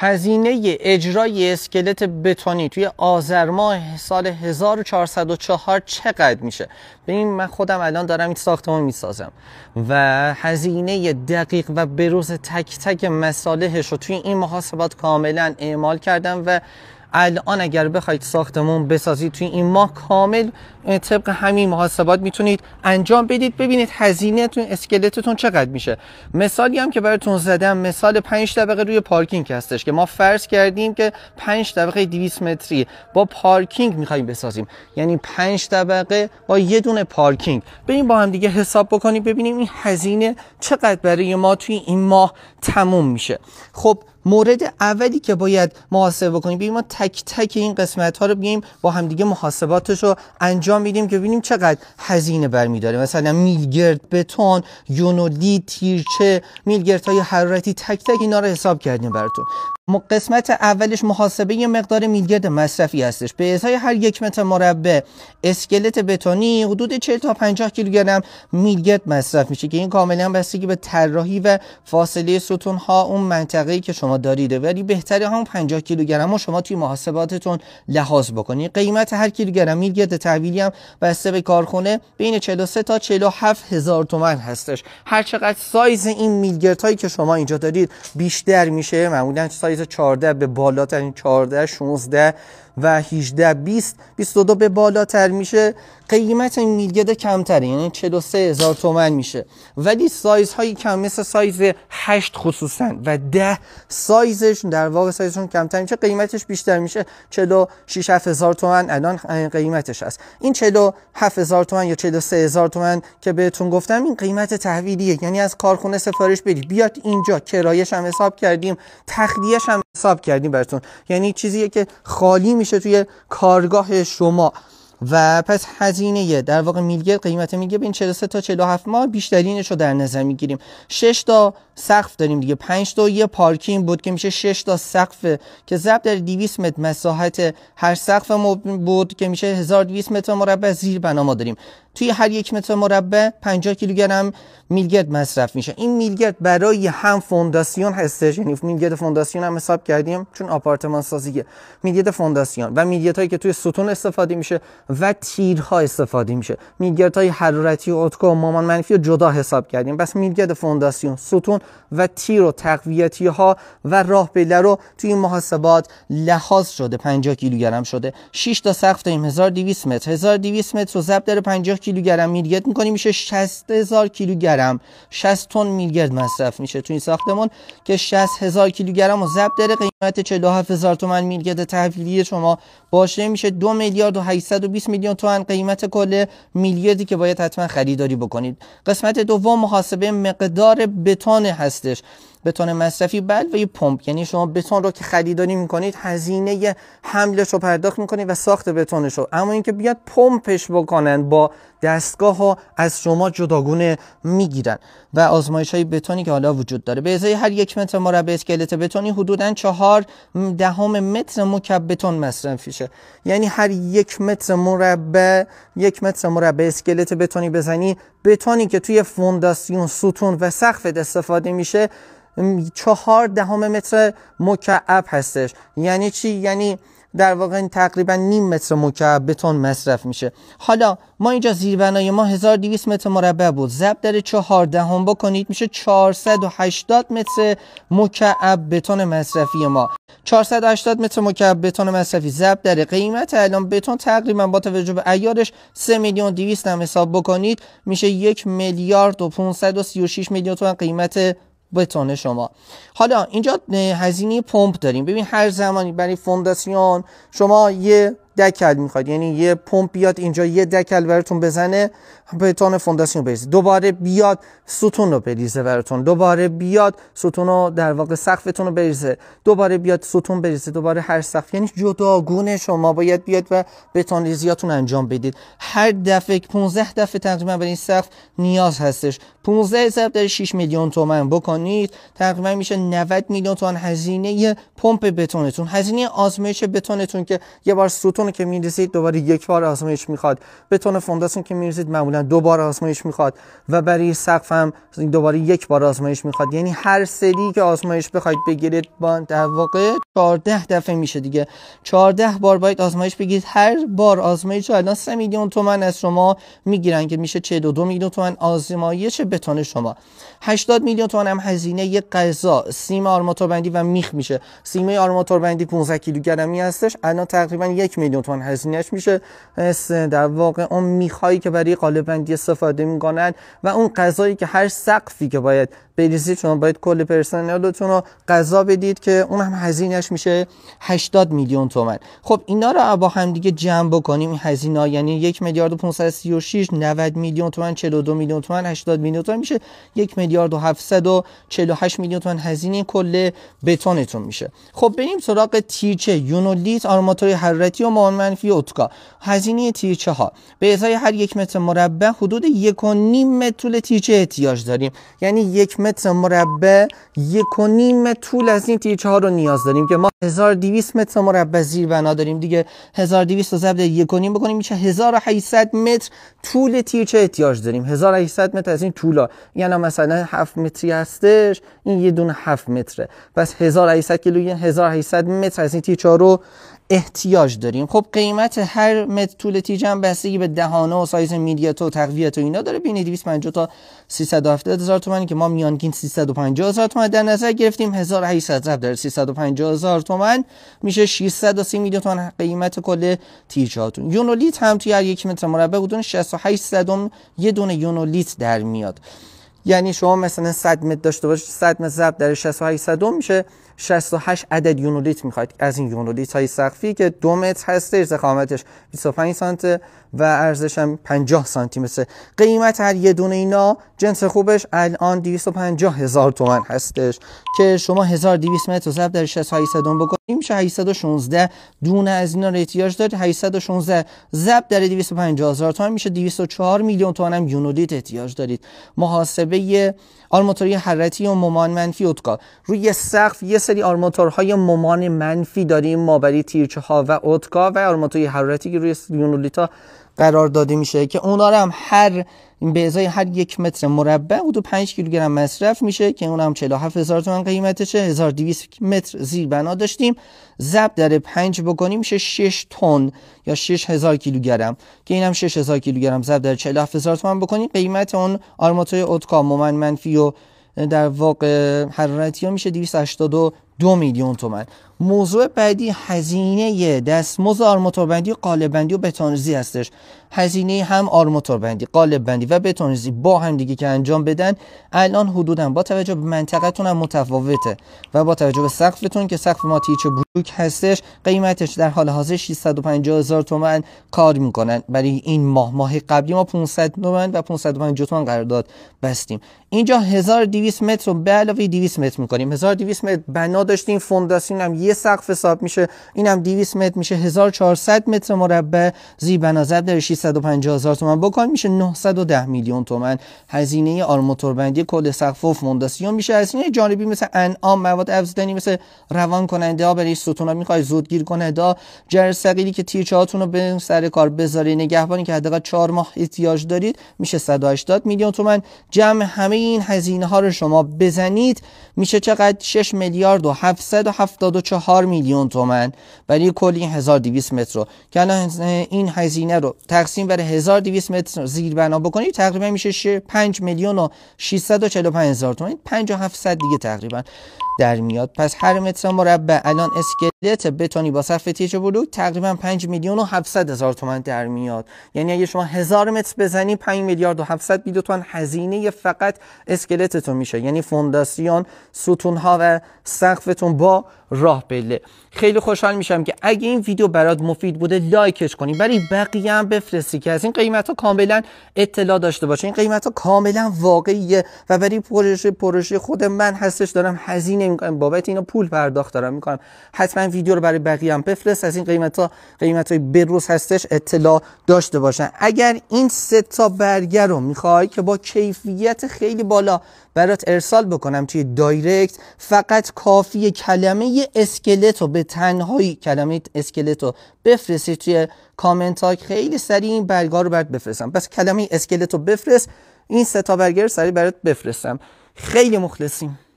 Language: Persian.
هزینه اجرای اسکلت بتونی توی آذر ماه سال 1404 چقدر میشه ببین من خودم الان دارم این ساختمان میسازم و هزینه دقیق و بروز تک تک مصالحش رو توی این محاسبات کاملا اعمال کردم و الان اگر بخواید ساختمون بسازید توی این ماه کامل طبق همین محاسبات میتونید انجام بدید ببینید هزینهتون اسکلتتون چقدر میشه مثالی هم که براتون زدم مثال 5 طبقه روی پارکینگ هستش که ما فرض کردیم که 5 طبقه 200 متری با پارکینگ میخوایم بسازیم یعنی 5 طبقه با یه دونه پارکینگ ببین با هم دیگه حساب بکنیم ببینیم این هزینه چقدر برای ما توی این ماه تموم میشه خب مورد اولی که باید محاسبه بکنیم ببین ما تک تک این قسمت ها رو بگیم با همدیگه محاسباتش رو انجام میدیم که ببینیم چقدر هزینه برمیداره مثلا میلگرد بتون یونولی تیرچه میلگرد های حرارتی تک تک اینا رو حساب کردیم براتون قسمت اولش محاسبه یه مقدار میلگرد مصرفی هستش به ازای هر یک متر مربع اسکلت بتونی حدود 40 تا 50 کیلوگرم میلگرد مصرف میشه که این کاملا بستگی به طراحی و فاصله ستون ها اون منطقه‌ای که شما دارید ولی بهتره هم 50 کیلوگرم رو شما توی محاسباتتون لحاظ بکنید قیمت هر کیلوگرم میلگرد تحویلی هم بسته به کارخونه بین 43 تا 47 هزار تومن هستش هر چقدر سایز این میلگرد هایی که شما اینجا دارید بیشتر میشه معمولا سایز 14 به بالاترین 14 16 و 18 20 22 به بالاتر میشه قیمت میلگرد کمتر یعنی 43 هزار تومن میشه ولی سایز های کم مثل سایز 8 خصوصا و 10 سایزشون در واقع سایزشون کمتر میشه قیمتش بیشتر میشه 46 هزار تومن الان قیمتش هست این 47 هزار تومن یا 43 هزار تومن که بهتون گفتم این قیمت تحویلیه یعنی از کارخونه سفارش بدید بیاد اینجا کرایش هم حساب کردیم تخلیهش هم حساب کردیم براتون یعنی چیزیه که خالی میشه میشه توی کارگاه شما و پس هزینه در واقع میلگرد قیمت میگه بین 43 تا 47 ماه بیشترینش رو در نظر میگیریم 6 تا سقف داریم دیگه 5 تا یه پارکینگ بود که میشه 6 تا سقف که زب در 200 متر مساحت هر سقف بود که میشه 1200 متر مربع زیر بنا ما داریم توی هر یک متر مربع 50 کیلوگرم میلگرد مصرف میشه این میلگرد برای هم فونداسیون هستش یعنی میلگرد فونداسیون هم حساب کردیم چون آپارتمان سازیه میلگرد فونداسیون و میلگرد هایی که توی ستون استفاده میشه و تیرها استفاده میشه میلگرد های حرارتی و اتکا و مامان منفی رو جدا حساب کردیم بس میلگرد فونداسیون ستون و تیر و تقویتی ها و راه بله رو توی محاسبات لحاظ شده 50 کیلوگرم شده 6 تا سقف داریم 1200 متر 1200 متر رو ضرب در 50 کیلوگرم میلگرد میکنی میشه 60 هزار کیلوگرم 60 تن میلگرد مصرف میشه تو این ساختمان که 60 هزار کیلوگرم و ضبط داره قیمت 47 هزار تومن میلگرد تحویلی شما باشه میشه 2 میلیارد و 820 میلیون تومن قیمت کل میلیاردی که باید حتما خریداری بکنید قسمت دوم محاسبه مقدار بتون هستش بتون مصرفی بعد و یه پمپ یعنی شما بتون رو که خریداری میکنید هزینه حملش رو پرداخت میکنید و ساخت بتونش رو اما اینکه بیاد پمپش بکنن با دستگاه ها از شما جداگونه میگیرن و آزمایش های بتونی که حالا وجود داره به ازای هر یک متر مربع اسکلت بتونی حدودا چهار دهم متر مکب بتون مصرف میشه یعنی هر یک متر مربع یک متر مربع اسکلت بتونی بزنی بتونی که توی فونداسیون ستون و سقف استفاده میشه چهار دهم متر مکعب هستش یعنی چی یعنی در واقع این تقریبا نیم متر مکعب بتون مصرف میشه حالا ما اینجا زیربنای ما 1200 متر مربع بود ضرب در 14 دهم بکنید میشه 480 متر مکعب بتون مصرفی ما 480 متر مکعب بتون مصرفی ضرب در قیمت الان بتون تقریبا با توجه به عیارش 3 میلیون 200 هم حساب بکنید میشه 1 میلیارد و 536 میلیون قیمت بتون شما حالا اینجا هزینه پمپ داریم ببین هر زمانی برای فونداسیون شما یه دکل میخواد یعنی یه پمپ بیاد اینجا یه دکل براتون بزنه به فونداسیون بریزه دوباره بیاد ستون رو بریزه براتون دوباره بیاد ستون رو در واقع سقفتون رو بریزه دوباره بیاد ستون بریزه دوباره هر سقف یعنی جداگونه شما باید بیاد و بتون ریزیاتون انجام بدید هر دفعه 15 دفعه تقریبا برای این سقف نیاز هستش 15 ضرب در 6 میلیون تومن بکنید تقریبا میشه 90 میلیون تومن هزینه پمپ بتونتون هزینه آزمایش بتونتون که یه بار ستون فونداسیون که میرسید دوباره یک بار آزمایش میخواد بتون فونداسیون که میرسید معمولا دو بار آزمایش میخواد و برای سقف هم دوباره یک بار آزمایش میخواد یعنی هر سری که آزمایش بخواید بگیرید با در واقع 14 دفعه میشه دیگه 14 بار باید آزمایش بگیرید هر بار آزمایش الان 3 میلیون تومان از شما میگیرن که میشه 42 میلیون تومان آزمایش بتون شما 80 میلیون تومان هم هزینه یه قضا سیم آرماتوربندی و میخ میشه سیم آرماتوربندی 15 کیلوگرمی هستش الان تقریبا یک میلیون هزینش هزینهش میشه در واقع اون میخایی که برای قالب بندی استفاده میکنن و اون غذایی که هر سقفی که باید بریزید شما باید کل پرسنلتون رو غذا بدید که اون هم هزینهش میشه 80 میلیون تومن خب اینا رو با هم دیگه جمع بکنیم این هزینه یعنی 1 میلیارد و 536 90 میلیون تومن 42 میلیون تومن 80 میلیون تومن میشه 1 میلیارد و 748 میلیون تومن هزینه کل بتونتون میشه خب بریم سراغ تیرچه یونولیت آرماتوری حرارتی و تمام منفی اتکا هزینه تیر چهار به ازای هر یک متر مربع حدود یک و نیم متر طول تیرچه احتیاج داریم یعنی یک متر مربع یک و نیم طول از این تیرچه ها رو نیاز داریم که ما 1200 متر مربع زیر بنا داریم دیگه 1200 رو ضرب یک و نیم بکنیم میشه 1800 متر طول تیرچه احتیاج داریم 1800 متر از این طولا یعنی مثلا 7 متری هستش این یه دونه 7 متره پس 1800 کیلو یعنی 1800 متر از این تیرچه رو احتیاج داریم خب قیمت هر متر طول تیجم بستگی به دهانه و سایز میدیاتو و تقویت و اینا داره بین 250 تا 370 هزار تومانی که ما میانگین 350 هزار تومن در نظر گرفتیم 1800 ضرب در 350 هزار تومن میشه 630 میلیون تومن قیمت کل تیجاتون یونولیت هم توی هر یک متر مربع حدود 68 صدم یه دونه یونولیت در میاد یعنی شما مثلا 100 متر داشته باشید 100 متر ضرب در 68 صدم میشه 68 عدد یونولیت میخواید از این یونولیت های سقفی که دو متر هستش ضخامتش 25 سانته و ارزش هم 50 سانتی مثل قیمت هر یه دونه اینا جنس خوبش الان 250 هزار تومن هستش که شما 1200 متر زب در 60 سدون بکنیم میشه 816 دونه از اینا رو احتیاج دارید 816 زب در 250 هزار تومن میشه 204 میلیون تومن هم یونولیت احتیاج دارید محاسبه آرماتوری حرارتی و ممان منفی روی سقف یه سری آرماتورهای ممان منفی داریم مابری تیرچه ها و اتکا و آرماتوری حرارتی که روی یونولیتا قرار داده میشه که اونا هم هر به ازای هر یک متر مربع حدود 5 کیلوگرم مصرف میشه که اون هم 47000 تومان قیمتشه 1200 متر زیر بنا داشتیم ضرب در 5 بکنیم میشه 6 تن یا 6000 کیلوگرم که این 6000 کیلوگرم ضرب در 47000 تومان بکنیم قیمت اون آرماتور اتکا مومن منفی و در واقع حرارتی ها میشه 282 دو میلیون تومن موضوع بعدی هزینه دستمزد آرماتوربندی و بندی و بتانریزی هستش هزینه هم آرماتوربندی بندی و بتانریزی با هم دیگه که انجام بدن الان حدودا با توجه به تون هم متفاوته و با توجه به سقفتون که سقف تیچ بروک هستش قیمتش در حال حاضر 650 هزار تومن کار میکنن برای این ماه ماه قبلی ما 500 و 550 تومن قرارداد بستیم اینجا 1200 متر رو به علاوه 200 متر میکنیم 1200 متر بنا داشتیم فونداسیون هم یه سقف حساب میشه اینم 200 متر میشه 1400 متر مربع زیبنازب در 650 هزار تومان بکن میشه 910 میلیون تومان هزینه بندی کل سقف و فونداسیون میشه هزینه جانبی مثل انعام مواد افزودنی مثل روان کننده ها برای ها میخوای زودگیر دا ها جرثقیلی که تیر هاتون رو به سر کار بذاری نگهبانی که حداقل 4 ماه احتیاج دارید میشه 180 میلیون تومان جمع همه این هزینه ها رو شما بزنید میشه چقدر 6 میلیارد و 774 میلیون تومن برای کل این 1200 متر رو که الان این هزینه رو تقسیم بر 1200 متر زیر بنا بکنید تقریبا میشه 5 میلیون و 645 هزار تومن 5700 دیگه تقریبا در میاد پس هر متر مربع الان اسکلت بتونی با صف تیچ بلوک تقریبا 5 میلیون و 700 هزار تومان در میاد یعنی اگه شما هزار متر بزنی 5 میلیارد و 700 میلیون تومان هزینه فقط اسکلتتون میشه یعنی فونداسیون ها و سقفتون با راه بله خیلی خوشحال میشم که اگه این ویدیو برات مفید بوده لایکش کنی برای بقیه هم بفرستی که از این قیمت ها کاملا اطلاع داشته باشه این قیمت ها کاملا واقعیه و برای پروژه پروژه خود من هستش دارم هزینه این بابت اینو پول پرداخت دارم کنم حتما ویدیو رو برای بقیه هم بفرست از این قیمت ها قیمت های بروز هستش اطلاع داشته باشن اگر این سه تا برگر رو میخوای که با کیفیت خیلی بالا برات ارسال بکنم توی دایرکت فقط کافی کلمه اسکلت رو به تنهایی کلمه اسکلت رو بفرستی توی کامنت ها خیلی سریع این برگار رو برات بفرستم بس کلمه اسکلت رو بفرست این سه تا برگر سریع برات بفرستم خیلی مخلصیم